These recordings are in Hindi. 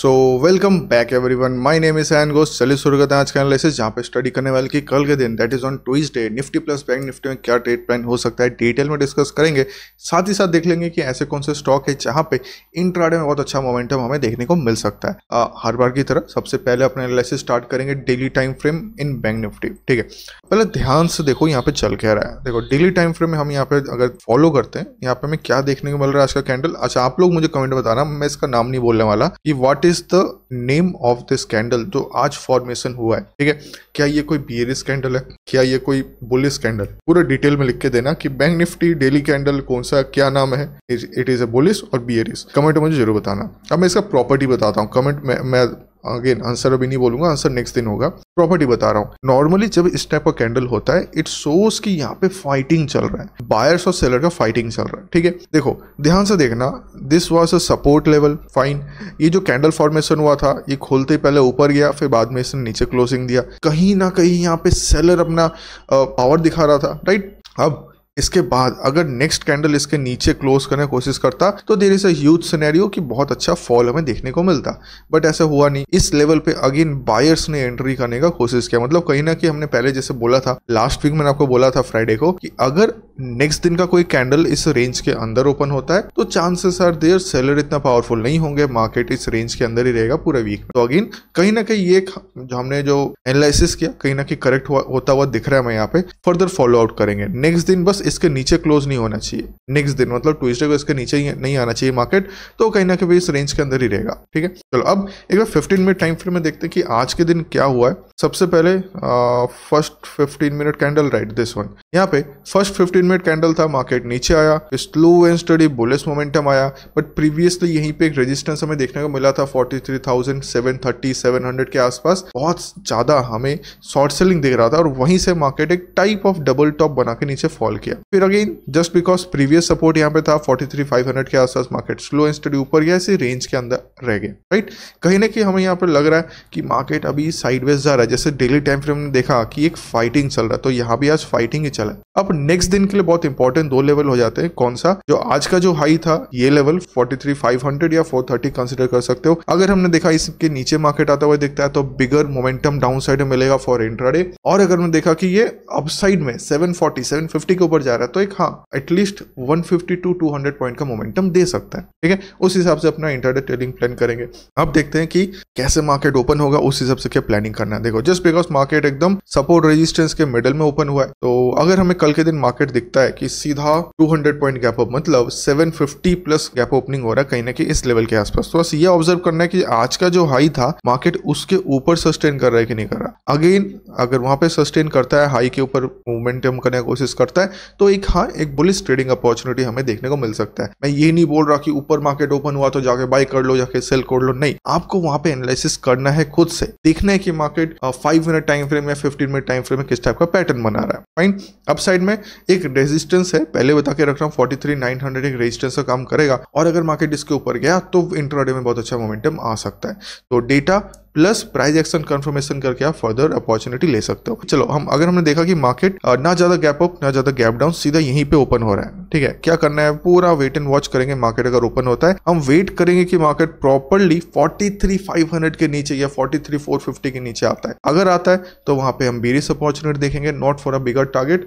so welcome back everyone my name is एन गोस चलिए शुरू करते हैं आज का एनालिसिस जहाँ पे स्टडी करने वाले कि कल के दिन that is on Tuesday Nifty plus bank Nifty में क्या ट्रेड प्लान हो सकता है डिटेल में डिस्कस करेंगे साथ ही साथ देख लेंगे कि ऐसे कौन से स्टॉक है जहाँ पे इंट्राडे में बहुत अच्छा मोमेंटम हमें देखने को मिल सकता है आ, हर बार की तरह सबसे पहले अपने एनालिसिस स्टार्ट करेंगे daily time frame in bank Nifty ठीक है पहले ध्यान से देखो यहाँ पे चल क्या रहा है देखो डेली टाइम फ्रेम में हम यहाँ पे अगर फॉलो करते हैं यहाँ पे हमें क्या देखने को मिल रहा है आज का कैंडल अच्छा आप लोग मुझे कमेंट बताना मैं इसका नाम नहीं बोलने वाला कि what is the name of the candle जो आज फॉर्मेशन हुआ है ठीक है क्या ये कोई बी स्कैंडल है क्या ये कोई बुल स्कैंडल पूरा डिटेल में लिख के देना कि बैंक निफ्टी डेली कैंडल कौन सा क्या नाम है इट इज ए बुलिस और बियरिस कमेंट में मुझे जरूर बताना अब मैं इसका प्रॉपर्टी बताता हूँ कमेंट में मैं अगेन आंसर अभी नहीं बोलूंगा आंसर नेक्स्ट दिन होगा प्रॉपर्टी बता रहा हूँ नॉर्मली जब इस टाइप का कैंडल होता है इट शोज कि यहाँ पे फाइटिंग चल रहा है बायर्स और सेलर का फाइटिंग चल रहा है ठीक है देखो ध्यान से देखना this was a support level fine ये जो कैंडल फॉर्मेशन हुआ था ये खोलते ही पहले ऊपर गया फिर बाद में इसने नीचे क्लोजिंग दिया कहीं ना कहीं यहाँ पे सेलर अपना पावर दिखा रहा था राइट अब इसके बाद अगर नेक्स्ट कैंडल इसके नीचे क्लोज करने की कोशिश करता तो देर इज अज सिनेरियो कि बहुत अच्छा फॉल हमें देखने को मिलता बट ऐसा हुआ नहीं इस लेवल पे अगेन बायर्स ने एंट्री करने का कोशिश किया मतलब कहीं ना कहीं हमने पहले जैसे बोला था लास्ट वीक मैंने आपको बोला था फ्राइडे को कि अगर नेक्स्ट दिन का कोई कैंडल इस रेंज के अंदर ओपन होता है तो चांसेस आर देयर सेलर इतना पावरफुल नहीं होंगे मार्केट इस रेंज के अंदर ही रहेगा पूरे वीक तो अगेन कहीं ना कहीं ये जो हमने जो एनालिसिस किया कहीं ना कहीं करेक्ट होता हुआ दिख रहा है हमें यहाँ पे फर्दर फॉलो आउट करेंगे नेक्स्ट दिन बस इसके नीचे क्लोज नहीं होना चाहिए नेक्स्ट दिन मतलब ट्यूजडे को इसके नीचे ही नहीं आना चाहिए मार्केट तो कहीं ना कहीं इस रेंज के अंदर ही रहेगा ठीक है चलो अब एक बार फिफ्टीन मिनट टाइम फ्रेम में देखते हैं कि आज के दिन क्या हुआ है सबसे पहले first fifteen minute candle right this one यहाँ पे फर्स्ट फिफ्टीन मिनट कैंडल था मार्केट नीचे आया slow and steady bullish momentum आया बट प्रीवियसली यहीं पे एक रेजिस्टेंस हमें देखने को मिला था forty three thousand seven thirty seven hundred के आसपास बहुत ज़्यादा हमें शॉर्ट सेलिंग दिख रहा था और वहीं से मार्केट एक टाइप ऑफ डबल टॉप बना के नीचे फॉल किया किया फिर again just because previous support यहाँ पे था 43,500 के आसपास मार्केट स्लो इंस्टेड ऊपर गया इसी रेंज के अंदर रह गए राइट कहीं ना कहीं हमें यहाँ पर लग रहा है कि मार्केट अभी साइडवेज जा रहा है जैसे डेली टाइम फ्रेम ने देखा कि एक फाइटिंग चल रहा है तो यहाँ भी आज फाइटिंग ही चला अब नेक्स्ट दिन के लिए बहुत इंपॉर्टेंट दो लेवल हो जाते हैं कौन सा जो आज का जो हाई था ये लेवल 43,500 या 430 कंसीडर कर सकते हो अगर हमने देखा इसके नीचे मार्केट आता हुआ दिखता है तो बिगर मोमेंटम डाउन साइड मिलेगा फॉर इंट्राडे और अगर हमने देखा कि ये अपसाइड में 740 750 के ऊपर ऊपर जा रहा है तो एक हाँ एटलीस्ट 150 टू 200 पॉइंट का मोमेंटम दे सकता है ठीक है उस हिसाब से अपना इंटरडे ट्रेडिंग प्लान करेंगे अब देखते हैं कि कैसे मार्केट ओपन होगा उस हिसाब से क्या प्लानिंग करना है देखो जस्ट बिकॉज मार्केट एकदम सपोर्ट रेजिस्टेंस के मिडल में ओपन हुआ है तो अगर हमें कल के दिन मार्केट दिखता है कि सीधा 200 पॉइंट गैप अप मतलब 750 प्लस गैप ओपनिंग हो रहा है कहीं ना कहीं इस लेवल के आसपास तो बस ये ऑब्जर्व करना है कि आज का जो हाई था मार्केट उसके ऊपर सस्टेन कर रहा है कि नहीं कर रहा अगेन अगर वहां पे सस्टेन करता है हाई के ऊपर मोमेंटम करने की कोशिश करता है तो एक हाँ एक बुलिस ट्रेडिंग अपॉर्चुनिटी हमें देखने को मिल सकता है मैं ये नहीं बोल रहा कि ऊपर मार्केट ओपन हुआ तो जाके बाय कर लो जाके सेल कर लो नहीं आपको वहां पे एनालिसिस करना है खुद से देखना है कि market five minute time frame या फिफ्टीन मिनट टाइम फ्रेम में किस टाइप का पैटर्न बना रहा है फाइन अप साइड में एक रेजिस्टेंस है पहले बता के रख रहा हूँ फोर्टी थ्री नाइन हंड्रेड एक रेजिस्टेंस का काम करेगा और अगर मार्केट इसके ऊपर गया तो इंटरडे में बहुत अच्छा मोमेंटम आ सकता है तो data plus price action confirmation करके आप फर्दर अपॉर्चुनिटी ले सकते हो चलो हम अगर हमने देखा कि मार्केट ना ज्यादा गैप अप ना ज्यादा गैप डाउन सीधा यहीं पे ओपन हो रहा है ठीक है क्या करना है पूरा वेट एंड वॉच करेंगे मार्केट अगर ओपन होता है हम वेट करेंगे कि मार्केट प्रॉपरली 43,500 के नीचे या 43,450 के नीचे आता है अगर आता है तो वहां पे हम बीरिस अपॉर्चुनिटी देखेंगे not for a bigger target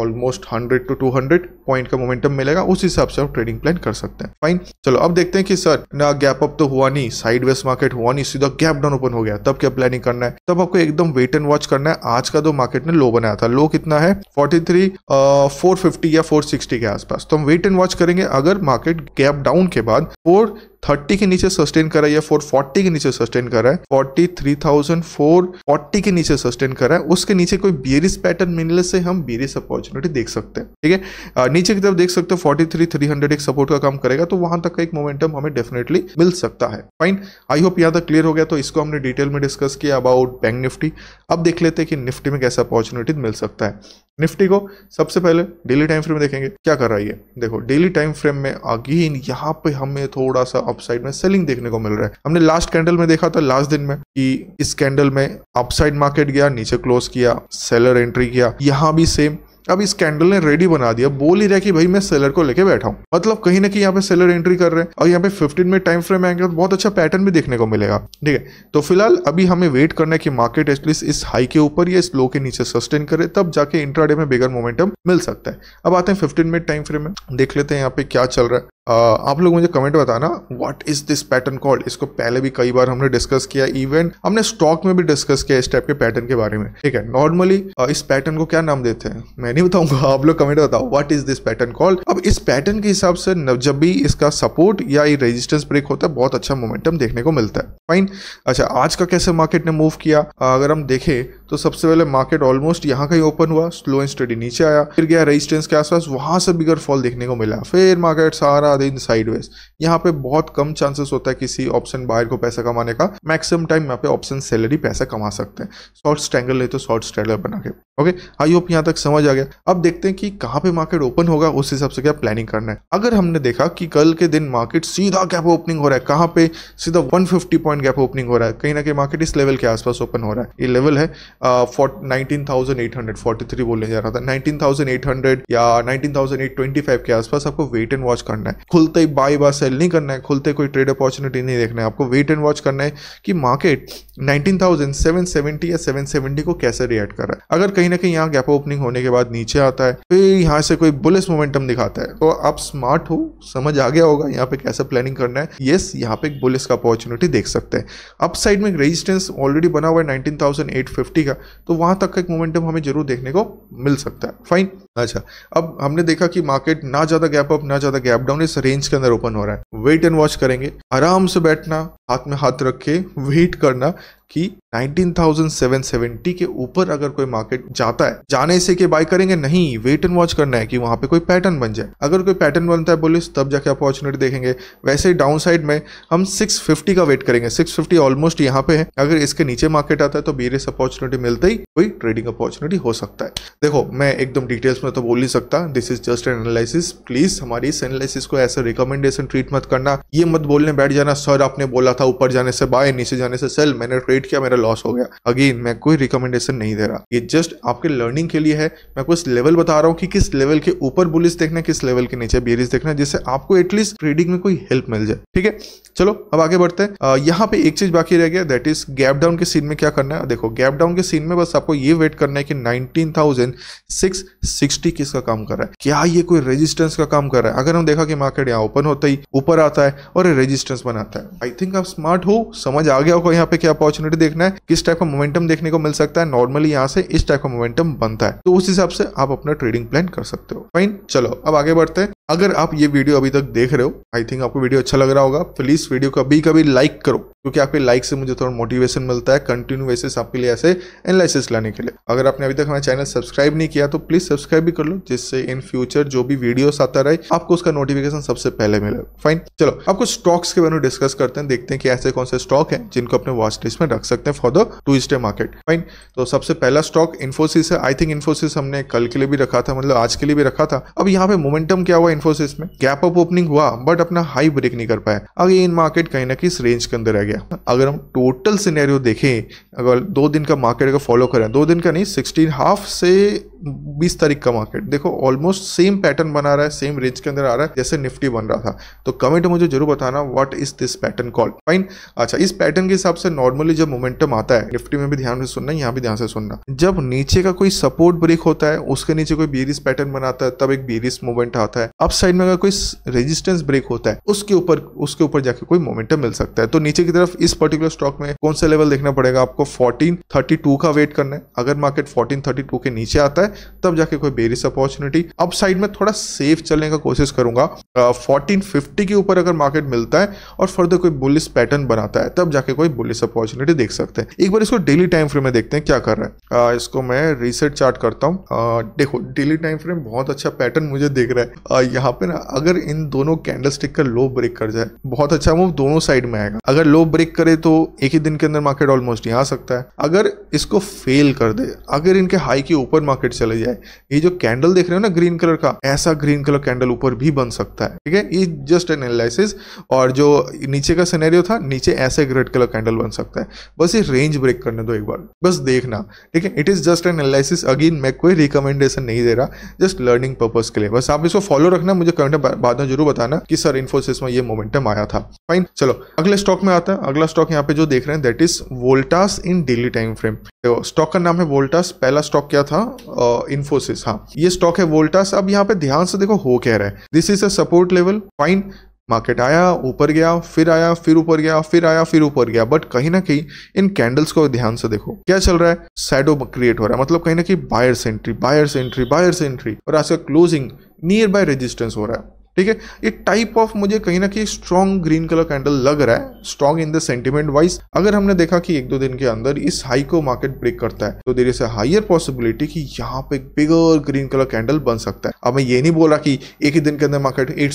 almost hundred to two hundred point का मोमेंटम मिलेगा उस हिसाब से हम ट्रेडिंग प्लान कर सकते हैं फाइन चलो अब देखते हैं कि सर ना गैप अप तो हुआ नहीं साइड मार्केट हुआ नहीं सीधा गैप डाउन ओपन हो गया तब क्या प्लानिंग करना है तब आपको एकदम वेट एंड वॉच करना है आज का तो मार्केट ने लो बनाया था लो कितना है 43 450 या 460 के आसपास तो हम वेट एंड वॉच करेंगे अगर मार्केट गैप डाउन के बाद फोर थर्टी के नीचे सस्टेन कर रहा है या फोर फोर्टी के नीचे सस्टेन कर रहा है forty three thousand four forty के नीचे सस्टेन कर रहा है उसके नीचे कोई बियरिस पैटर्न मिलने से हम बियरिस अपॉर्चुनिटी देख सकते हैं ठीक है नीचे की तरफ देख सकते हो फोर्टी थ्री थ्री हंड्रेड एक सपोर्ट का काम करेगा तो वहां तक का एक मोमेंटम हमें डेफिनेटली मिल सकता है फाइन आई होप यहाँ तक क्लियर हो गया तो इसको हमने डिटेल में डिस्कस किया अबाउट बैंक निफ्टी अब देख लेते हैं कि निफ्टी में कैसा अपॉर्चुनिटी मिल सकता है निफ्टी को सबसे पहले डेली टाइम फ्रेम में देखेंगे क्या कर रहा है देखो डेली टाइम फ्रेम में अगेन यहाँ पे हमें थोड़ा सा अपसाइड में सेलिंग देखने को मिल रहा है हमने लास्ट कैंडल में देखा था लास्ट दिन में कि इस कैंडल में अपसाइड मार्केट गया नीचे क्लोज किया सेलर एंट्री किया यहाँ भी सेम अब इस कैंडल ने रेडी बना दिया बोल ही रहा कि भाई मैं सेलर को लेके बैठा हूँ मतलब कहीं ना कहीं यहाँ पे सेलर एंट्री कर रहे हैं और यहाँ पे 15 में टाइम फ्रेम आएंगे तो बहुत अच्छा पैटर्न भी देखने को मिलेगा ठीक है तो फिलहाल अभी हमें वेट करना है कि मार्केट एटलीस्ट इस हाई के ऊपर या इस लो के नीचे सस्टेन करे तब जाके इंट्राडे में बेगर मोमेंटम मिल सकता है अब आते हैं फिफ्टीन मिनट टाइम फ्रेम में देख लेते हैं यहाँ पे क्या चल रहा है आप लोग मुझे कमेंट बताना what is this pattern called इसको पहले भी कई बार हमने डिस्कस किया इवन हमने स्टॉक में भी डिस्कस किया इस टाइप के पैटर्न के बारे में ठीक है नॉर्मली इस पैटर्न को क्या नाम देते हैं मैं नहीं बताऊंगा आप लोग कमेंट बताओ what is this pattern called अब इस पैटर्न के हिसाब से जब भी इसका सपोर्ट या रेजिस्टेंस ब्रेक होता है बहुत अच्छा मोमेंटम देखने को मिलता है फाइन अच्छा आज का कैसे मार्केट ने मूव किया अगर हम देखें तो सबसे पहले मार्केट ऑलमोस्ट यहाँ का ही ओपन हुआ स्लो एंड स्टडी नीचे आया फिर गया रेजिस्टेंस के आसपास वहाँ से बिगर फॉल देखने को मिला फिर मार्केट सारा दिन साइडवेज यहाँ पे बहुत कम चांसेस होता है किसी ऑप्शन बायर को पैसा कमाने का मैक्सिमम टाइम यहाँ पे ऑप्शन सैलरी पैसा कमा सकते हैं शॉर्ट स्ट्रैंगल नहीं तो शॉर्ट स्ट्रैंगल बना के ओके आई होप यहाँ तक समझ आ गया अब देखते हैं कि कहाँ पे मार्केट ओपन होगा उस हिसाब से क्या प्लानिंग करना है अगर हमने देखा कि कल के दिन मार्केट सीधा गैप ओपनिंग हो रहा है कहाँ पे सीधा वन पॉइंट गैप ओपनिंग हो रहा है कहीं ना कहीं मार्केट इस लेवल के आसपास ओपन हो रहा है ये लेवल है nineteen thousand eight hundred forty three बोलने जा रहा था नाइनटीन थाउजेंड एट या नाइनटीन थाउजेंड ट्वेंटी के आसपास आपको वेट एंड वॉच करना है खुलते ही बाई बा सेल नहीं करना है खुलते कोई ट्रेड अपॉर्चुनिटी नहीं देखना है आपको वेट एंड वॉच करना है कि market nineteen thousand seven seventy या सेवन सेवेंटी को कैसे रिएक्ट कर रहा है अगर कहीं ना कहीं यहाँ गैप ओपनिंग होने के बाद नीचे आता है फिर यहाँ से कोई बुलिस मोमेंटम दिखाता है तो आप स्मार्ट हो समझ आ गया होगा यहाँ पे कैसे प्लानिंग करना है येस यहाँ पे एक बुलिस का अपॉर्चुनिटी देख सकते हैं अपसाइड में रेजिस्टेंस ऑलरेडी बना हुआ है नाइनटीन थाउजेंड एट फिफ्टी बढ़ेगा तो वहां तक का एक मोमेंटम हमें जरूर देखने को मिल सकता है फाइन अच्छा अब हमने देखा कि मार्केट ना ज़्यादा गैप अप ना ज़्यादा गैप डाउन इस रेंज के अंदर ओपन हो रहा है वेट एंड वॉच करेंगे आराम से बैठना हाथ में हाथ रख के वेट करना कि 19,770 के ऊपर अगर कोई मार्केट जाता है जाने से के बाय करेंगे नहीं वेट एंड वॉच करना है कि वहां पे कोई पैटर्न बन जाए अगर कोई पैटर्न बनता है बोलिस तब जाके अपॉर्चुनिटी देखेंगे वैसे ही डाउन साइड में हम 650 का वेट करेंगे 650 ऑलमोस्ट यहाँ पे है अगर इसके नीचे मार्केट आता है तो बीरियस अपॉर्चुनिटी मिलते ही कोई ट्रेडिंग अपॉर्चुनिटी हो सकता है देखो मैं एकदम डिटेल्स में तो बोल नहीं सकता this is just an analysis please हमारी इस एनालिसिस को ऐसा रिकमेंडेशन ट्रीट मत करना ये मत बोलने बैठ जाना सर आपने बोला था ऊपर जाने से बाय नीचे जाने से सेल मैंने ट्रेड ट्रेड किया मेरा लॉस हो गया अगेन मैं कोई रिकमेंडेशन नहीं दे रहा ये जस्ट आपके लर्निंग के लिए है मैं कुछ लेवल बता रहा हूँ कि किस लेवल के ऊपर बुलिस देखना किस लेवल के नीचे बेरिस देखना जिससे आपको एटलीस्ट ट्रेडिंग में कोई हेल्प मिल जाए ठीक है चलो अब आगे बढ़ते हैं यहाँ पे एक चीज बाकी रह गया दैट इज गैप डाउन के सीन में क्या करना है देखो गैप डाउन के सीन में बस आपको ये वेट करना है कि नाइनटीन किसका काम कर रहा है क्या ये कोई रेजिस्टेंस का काम कर रहा है अगर हम देखा कि मार्केट यहाँ ओपन होता ही ऊपर आता है और रेजिस्टेंस बनाता है आई थिंक आप स्मार्ट हो समझ आ गया होगा यहाँ पे क्या अपॉर्चुनिटी मार्केट देखना है किस टाइप का मोमेंटम देखने को मिल सकता है नॉर्मली यहाँ से इस टाइप का मोमेंटम बनता है तो उस हिसाब से आप अपना ट्रेडिंग प्लान कर सकते हो फाइन चलो अब आगे बढ़ते हैं अगर आप ये वीडियो अभी तक देख रहे हो आई थिंक आपको वीडियो अच्छा लग रहा होगा प्लीज वीडियो को कभी लाइक करो क्योंकि आपके लाइक से मुझे थोड़ा मोटिवेशन मिलता है कंटिन्यू बेसिस आपके लिए ऐसे एनालिसिस लाने के लिए अगर आपने अभी तक हमारा चैनल सब्सक्राइब नहीं किया तो प्लीज सब्सक्राइब भी कर लो जिससे इन फ्यूचर जो भी वीडियोस आता रहे आपको उसका नोटिफिकेशन सबसे पहले मिले फाइन चलो आप कुछ स्टॉक्स के बारे में डिस्कस करते हैं देखते हैं कि ऐसे कौन से स्टॉक है जिनको अपने वॉच लिस्ट में रख सकते हैं for the to stay market fine तो सबसे पहला स्टॉक इन्फोसिस है आई थिंक इन्फोसिस हमने कल के लिए भी रखा था मतलब आज के लिए भी रखा था अब यहाँ पे मोमेंटम क्या हुआ इन्फोसिस में गैप अप ओपनिंग हुआ बट अपना हाई ब्रेक नहीं कर पाया अगर इन मार्केट कहीं ना कहीं इस रेंज के अंदर रह गया अगर हम टोटल सिनेरियो देखें अगर दो दिन का मार्केट अगर फॉलो करें दो दिन का नहीं सिक्सटीन हाफ से बीस तारीख का मार्केट देखो ऑलमोस्ट सेम पैटर्न बना रहा है सेम रेंज के अंदर आ रहा है जैसे निफ्टी बन रहा था तो कमेंट मुझे जरूर बताना what is this pattern call fine अच्छा इस पैटर्न के हिसाब से नॉर्मली जब मोमेंटम आता है निफ्टी में भी ध्यान से सुनना यहाँ भी ध्यान से सुनना जब नीचे का कोई सपोर्ट ब्रेक होता है उसके नीचे कोई बीरिस पैटर्न बनाता है तब एक बीरिस मूवमेंट आता है अप साइड में अगर कोई रेजिस्टेंस ब्रेक होता है उसके ऊपर उसके ऊपर जाके कोई मोमेंटम मिल सकता है तो नीचे की तरफ इस पर्टिकुलर स्टॉक में कौन सा लेवल देखना पड़ेगा आपको आपको 1432 का वेट करना है अगर मार्केट 1432 के नीचे आता है तब जाके कोई बेरिस अपॉर्चुनिटी अब साइड में थोड़ा सेफ चलने का कोशिश करूंगा फोर्टीन uh, के ऊपर अगर मार्केट मिलता है और फर्दर कोई बुलिस पैटर्न बनाता है तब जाके कोई बुलिस अपॉर्चुनिटी देख सकते हैं एक बार इसको डेली टाइम फ्रेम में देखते हैं क्या कर रहा है इसको मैं रीसेट चार्ट करता हूँ देखो डेली टाइम फ्रेम बहुत अच्छा पैटर्न मुझे देख रहा है यहाँ पे ना अगर इन दोनों कैंडल का लो ब्रेक कर जाए बहुत अच्छा मूव दोनों साइड में आएगा अगर लो ब्रेक करे तो एक ही दिन के अंदर मार्केट ऑलमोस्ट यहाँ सकता है अगर इसको फेल कर दे अगर इनके हाई के ऊपर मार्केट चले जाए ये जो कैंडल देख रहे हो ना ग्रीन कलर का ऐसा ग्रीन कलर कैंडल ऊपर भी बन सकता है ठीक है ये जस्ट एन एनालिसिस और जो नीचे का सिनेरियो था नीचे ऐसे रेड कलर कैंडल बन सकता है बस ये रेंज ब्रेक करने दो एक बार बस देखना ठीक है it is just an analysis again मैं कोई रिकमेंडेशन नहीं दे रहा जस्ट लर्निंग पर्पज के लिए बस आप इसको फॉलो रखना मुझे कमेंट बाद में जरूर बताना कि सर इन्फोसिस में ये मोमेंटम आया था फाइन चलो अगले स्टॉक में आता है अगला स्टॉक यहाँ पे जो देख रहे हैं that is Voltas in daily time frame stock का नाम है वोल्टास पहला स्टॉक क्या था इन्फोसिस हाँ ये स्टॉक है वोल्टास अब यहाँ पे ध्यान से देखो हो क्या रहा है this is a support level fine market आया ऊपर गया फिर आया फिर ऊपर गया फिर आया फिर ऊपर गया बट कहीं ना कहीं इन कैंडल्स को ध्यान से देखो क्या चल रहा है सैडो क्रिएट हो रहा है मतलब कहीं ना कहीं buyers entry buyers entry buyers entry और आज का क्लोजिंग नियर बाय रेजिस्टेंस हो रहा है ठीक है ये टाइप ऑफ मुझे कहीं ना कहीं स्ट्रॉन्ग ग्रीन कलर कैंडल लग रहा है strong in the sentiment wise अगर हमने देखा कि एक दो दिन के अंदर इस हाई को मार्केट ब्रेक करता है तो देरी से हायर पॉसिबिलिटी कि यहाँ पे एक बिगर ग्रीन कलर कैंडल बन सकता है अब मैं ये नहीं बोल रहा कि एक ही दिन के अंदर मार्केट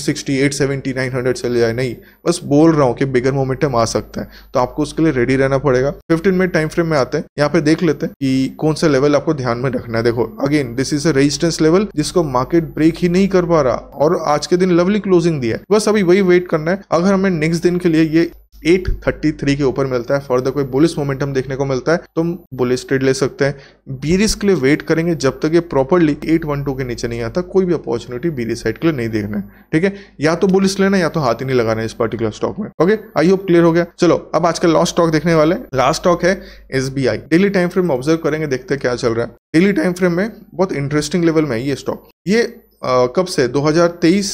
सेवेंटी नाइन हंड्रेड चले जाए नहीं बस बोल रहा हूँ कि बिगर मोमेंटम आ सकता है तो आपको उसके लिए रेडी रहना पड़ेगा फिफ्टीन मिनट टाइम फ्रेम में आते हैं यहाँ पे देख लेते हैं कि कौन सा लेवल आपको ध्यान में रखना है देखो again this is a resistance level जिसको मार्केट ब्रेक ही नहीं कर पा रहा और आज के दिन दिन लवली क्लोजिंग दिया है बस अभी वही वेट करना है अगर हमें नेक्स्ट दिन के लिए ये 833 के ऊपर मिलता है फर्दर कोई बुलिस मोमेंटम देखने को मिलता है तो हम बुलिस ट्रेड ले सकते हैं बीरिस के लिए वेट करेंगे जब तक ये प्रॉपरली 812 के नीचे नहीं आता कोई भी अपॉर्चुनिटी बीरिस साइड के लिए नहीं देखना है ठीक है या तो बुलिस लेना या तो हाथ ही नहीं लगाना है इस पर्टिकुलर स्टॉक में ओके आई होप क्लियर हो गया चलो अब आज का लास्ट स्टॉक देखने वाले लास्ट स्टॉक है as daily time frame observe करेंगे देखते क्या चल रहा है डेली टाइम फ्रेम में बहुत इंटरेस्टिंग लेवल में है ये स्टॉक ये आ, कब से 2023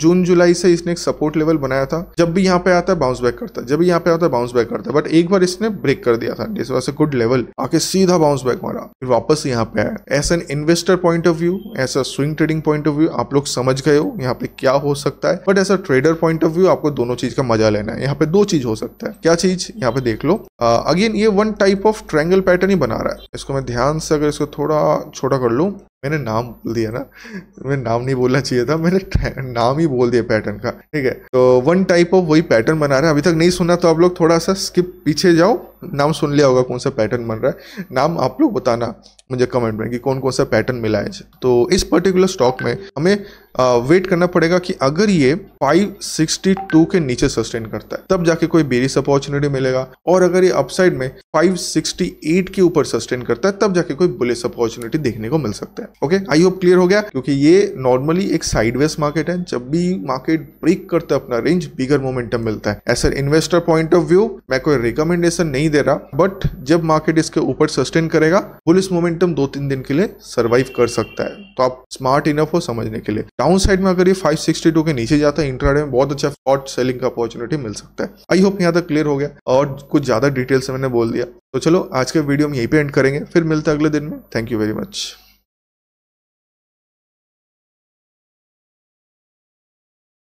जून जुलाई से इसने एक सपोर्ट लेवल बनाया था जब भी यहाँ पे आता है बाउंस बैक करता है जब भी यहाँ पे आता है बाउंस बैक करता है बट एक बार इसने ब्रेक कर दिया था this was a good level आके सीधा बाउंस बैक मारा फिर वापस यहाँ पे आया as an investor point of view as a swing trading point of view आप लोग समझ गए हो यहाँ पे क्या हो सकता है but as a trader point of view आपको दोनों चीज का मजा लेना है यहाँ पे दो चीज हो सकता है क्या चीज यहाँ पे देख लो अगेन ये one type of triangle pattern ही बना रहा है इसको मैं ध्यान से अगर इसको थोड़ा छोटा कर लू मैंने नाम बोल दिया ना मैं नाम नहीं बोलना चाहिए था मैंने नाम ही बोल दिया पैटर्न का ठीक है तो वन टाइप ऑफ वही पैटर्न बना रहा है अभी तक नहीं सुना तो आप लोग थोड़ा सा स्किप पीछे जाओ नाम सुन लिया होगा कौन सा पैटर्न बन रहा है नाम आप लोग बताना मुझे कमेंट में कि कौन कौन सा पैटर्न मिला है तो इस पर्टिकुलर स्टॉक में हमें वेट करना पड़ेगा कि अगर ये 562 के नीचे सस्टेन करता है तब जाके कोई बेरिस अपॉर्चुनिटी मिलेगा और अगर ये अपसाइड में 568 के ऊपर सस्टेन करता है तब जाके कोई बुलिस अपॉर्चुनिटी देखने को मिल सकता है ओके आई होप क्लियर हो गया क्योंकि ये नॉर्मली एक साइडवेज मार्केट है जब भी मार्केट ब्रेक करता है अपना रेंज बिगर मोमेंटम मिलता है as investor point of view मैं कोई रिकमेंडेशन नहीं दे रहा बट जब मार्केट इसके ऊपर सस्टेन करेगा पुलिस मोमेंटम दो तीन दिन के लिए सर्वाइव कर सकता है तो आप स्मार्ट इनफ हो समझने के लिए डाउन साइड में अगर ये 562 के नीचे जाता है इंट्राडे में बहुत अच्छा शॉर्ट सेलिंग का अपॉर्चुनिटी मिल सकता है आई होप यहाँ तक क्लियर हो गया और कुछ ज़्यादा डिटेल से मैंने बोल दिया तो चलो आज के वीडियो हम यहीं पे एंड करेंगे फिर मिलते हैं अगले दिन में थैंक यू वेरी मच